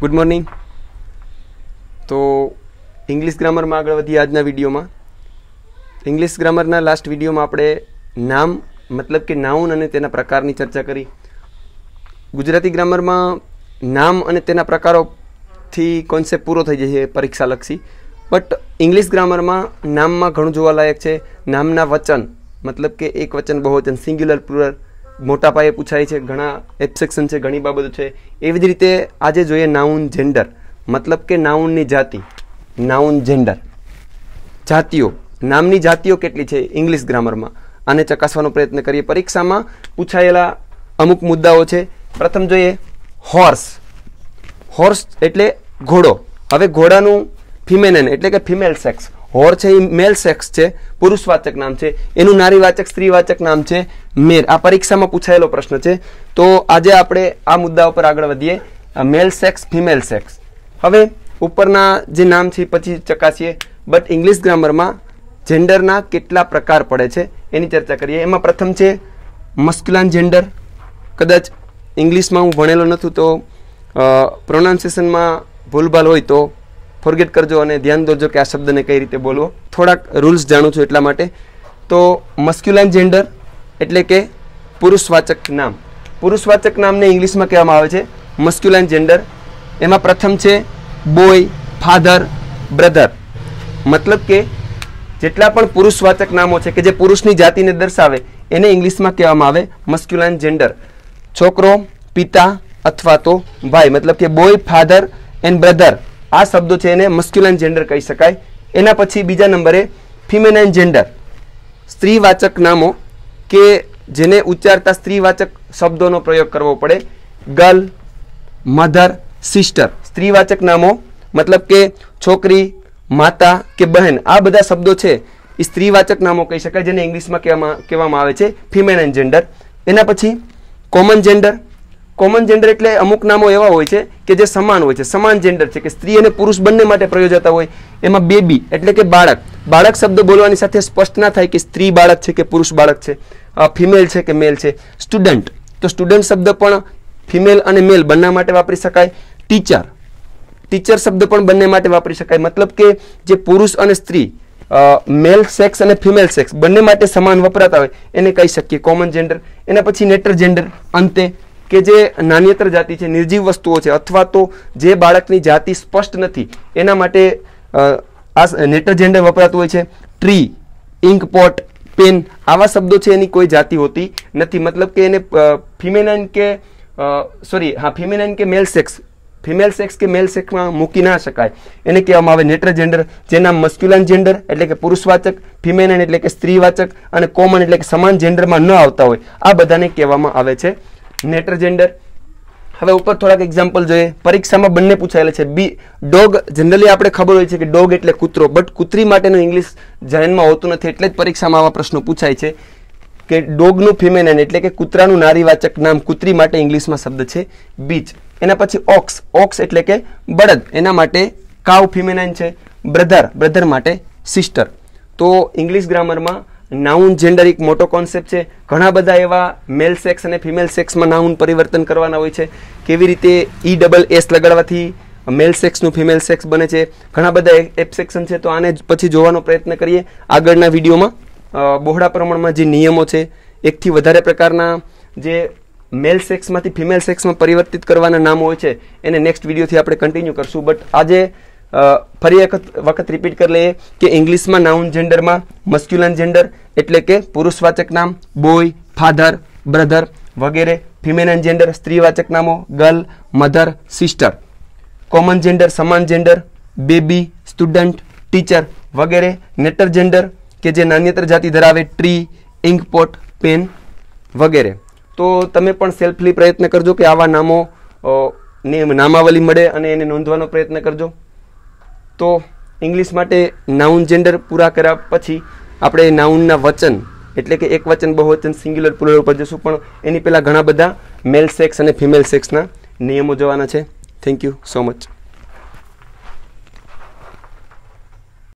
good morning તો English ગ્રામરમાં આગળ વધીએ આજના વિડીયોમાં ઇંગ્લિશ ગ્રામરના લાસ્ટ વિડીયોમાં આપણે નામ મતલબ કે નાઉન અને તેના પ્રકારની ચર્ચા કરી ગુજરાતી ગ્રામરમાં નામ અને તેના પ્રકારોથી કોન્સેપ્ટ પૂરો થઈ જશે પરીક્ષાલક્ષી બટ ઇંગ્લિશ ગ્રામરમાં નામમાં ઘણું જોવાલાયક છે નામના વચન મતલબ કે એક વચન બહુવચન સિંગ્યુલર પ્લુરલ મોટા પાયે પૂછાય છે ઘણા એબ્સેક્શન છે ઘણી બાબતો છે એવી જ રીતે આજે જોઈએ નાઉન જેન્ડર મતલબ કે નાઉનની જાતિ નાઉન જેન્ડર જાતિઓ નામની જાતિઓ કેટલી છે ઇંગ્લિશ ગ્રામરમાં આને ચકાસવાનો પ્રયત્ન કરીએ પરીક્ષામાં પૂછાયેલા અમુક મુદ્દાઓ છે પ્રથમ જોઈએ હોર્સ હોર્સ એટલે ઘોડો હવે ઘોડાનું ફિમેનન એટલે કે ફિમેલ સેક્સ હોર છે એ મેલ સેક્સ છે પુરુષવાચક નામ છે એનું નારીવાચક સ્ત્રીવાચક નામ છે મેર આ પરીક્ષામાં પૂછાયેલો પ્રશ્ન છે તો આજે આપણે આ મુદ્દા ઉપર આગળ વધીએ મેલ સેક્સ ફિમેલ સેક્સ હવે ઉપરના જે નામ છે પછી ચકાસીએ બટ ઇંગ્લિશ ગ્રામરમાં જેન્ડરના કેટલા પ્રકાર પડે છે એની ચર્ચા કરીએ એમાં પ્રથમ છે મસ્ક્યુલાન જેન્ડર કદાચ ઇંગ્લિશમાં હું ભણેલો નથી તો પ્રોનાઉન્સિએશનમાં ભૂલભાલ હોય તો ફોરગેટ કરજો અને ધ્યાન દોજો કે આ શબ્દને કઈ રીતે બોલવો થોડાક રૂલ્સ જાણું છું એટલા માટે તો મસ્ક્યુલાઇન જેન્ડર એટલે કે પુરુષવાચક નામ પુરુષવાચક નામને ઇંગ્લિશમાં કહેવામાં આવે છે મસ્ક્યુલાઇન જેન્ડર એમાં પ્રથમ છે બોય ફાધર બ્રધર મતલબ કે જેટલા પણ પુરુષવાચક નામો છે કે જે પુરુષની જાતિને દર્શાવે એને ઇંગ્લિશમાં કહેવામાં આવે મસ્ક્યુલાઇન જેન્ડર છોકરો પિતા અથવા તો ભાઈ મતલબ કે બોય ફાધર એન્ડ બ્રધર આ શબ્દો છે એને મસ્ક્યુલાઇન જેન્ડર કહી શકાય એના પછી બીજા નંબરે ફિમેનાઇન જેન્ડર સ્ત્રીવાચક નામો કે જેને ઉચ્ચારતા સ્ત્રીવાચક શબ્દોનો પ્રયોગ કરવો પડે ગર્લ મધર સિસ્ટર સ્ત્રીવાચક નામો મતલબ કે છોકરી માતા કે બહેન આ બધા શબ્દો છે એ સ્ત્રીવાચક નામો કહી શકાય જેને ઇંગ્લિશમાં કહેવામાં કહેવામાં આવે છે ફિમેનાઇન જેન્ડર એના પછી કોમન જેન્ડર કોમન જેન્ડર એટલે અમુક નામો એવા હોય છે કે જે સમાન હોય છે સમાન જેન્ડર છે કે સ્ત્રી અને પુરુષ બંને માટે પ્રયોજાતા હોય એમાં બેબી એટલે કે બાળક બાળક શબ્દ બોલવાની સાથે સ્પષ્ટ ના થાય કે સ્ત્રી બાળક છે કે પુરુષ બાળક છે ફિમેલ છે કે મેલ છે સ્ટુડન્ટ તો સ્ટુડન્ટ શબ્દ પણ ફિમેલ અને મેલ બંને માટે વાપરી શકાય ટીચર ટીચર શબ્દ પણ બંને માટે વાપરી શકાય મતલબ કે જે પુરુષ અને સ્ત્રી મેલ સેક્સ અને ફિમેલ સેક્સ બંને માટે સમાન વપરાતા હોય એને કહી શકીએ કોમન જેન્ડર એના પછી નેટર જેન્ડર અંતે કે જે નાન્યતર જાતિ છે નિર્જીવ વસ્તુઓ છે અથવા તો જે બાળકની જાતિ સ્પષ્ટ નથી એના માટે આ નેટરજેન્ડર વપરાતું હોય છે ટ્રી ઇંક પોટ પેન આવા શબ્દો છે એની કોઈ જાતિ હોતી નથી મતલબ કે એને ફિમેનાઇન કે સોરી હા ફિમેનાઇન કે મેલ સેક્સ ફિમેલ સેક્સ કે મેલ સેક્સમાં મૂકી ના શકાય એને કહેવામાં આવે નેટ્રજેન્ડર જેના મસ્ક્યુલાન જેન્ડર એટલે કે પુરુષવાચક ફિમેનાઇન એટલે કે સ્ત્રીવાચક અને કોમન એટલે કે સમાન જેન્ડરમાં ન આવતા હોય આ બધાને કહેવામાં આવે છે નેટરજેન્ડર હવે ઉપર થોડાક એક્ઝામ્પલ જોઈએ પરીક્ષામાં બંને પૂછાયેલા છે બી ડોગ જનરલી આપણે ખબર હોય છે કે ડોગ એટલે કૂતરો બટ કૂતરી માટેનું ઇંગ્લિશ જનનમાં હોતું નથી એટલે જ પરીક્ષામાં આવા પ્રશ્નો પૂછાય છે કે ડોગનું ફિમેનન એટલે કે કૂતરાનું નારીવાચક નામ કૂતરી માટે ઇંગ્લિશમાં શબ્દ છે બીચ એના પછી ઓક્સ ઓક્સ એટલે કે બળદ એના માટે કાવ ફિમેનન છે બ્રધર બ્રધર માટે સિસ્ટર તો ઇંગ્લિશ ગ્રામરમાં નાઉન જેન્ડર એક મોટો કોન્સેપ્ટ છે ઘણા બધા એવા મેલ સેક્સ અને ફિમેલ સેક્સમાં નાઉન પરિવર્તન કરવાના હોય છે કેવી રીતે ઈ ડબલ એસ લગાડવાથી મેલ સેક્સનું ફિમેલ સેક્સ બને છે ઘણા બધા એબ્સેક્શન છે તો આને પછી જોવાનો પ્રયત્ન કરીએ આગળના વિડીયોમાં બહોળા પ્રમાણમાં જે નિયમો છે એકથી વધારે પ્રકારના જે મેલ સેક્સમાંથી ફિમેલ સેક્સમાં પરિવર્તિત કરવાના નામ હોય છે એને નેક્સ્ટ વિડીયોથી આપણે કન્ટિન્યુ કરશું બટ આજે ફરી એક વખત રિપીટ કરી લઈએ કે ઇંગ્લિશમાં નાઉન જેન્ડરમાં મસ્ક્યુલન જેન્ડર એટલે કે પુરુષવાચક નામ બોય ફાધર બ્રધર વગેરે ફિમેનન જેન્ડર સ્ત્રીવાચક નામો girl mother sister common gender સમાન જેન્ડર બેબી સ્ટુડન્ટ ટીચર વગેરે નેટર જેન્ડર કે જે નાન્યતર જાતિ ધરાવે ટ્રી ઇંકપોટ પેન વગેરે તો તમે પણ સેલ્ફલી પ્રયત્ન કરજો કે આવા નામો ને નામાવલી મળે અને એને નોંધવાનો પ્રયત્ન કરજો તો ઇંગ્લિશ માટે નાઉન જેન્ડર પૂરા કર્યા પછી આપણે નાઉનના વચન એટલે કે એક વચન બહુવચન સિંગ્યુલર પ્લુરલ ઉપર જશું પણ એની પહેલાં ઘણા બધા મેલ સેક્સ અને ફિમેલ સેક્સના નિયમો જોવાના છે થેન્ક યુ સો મચ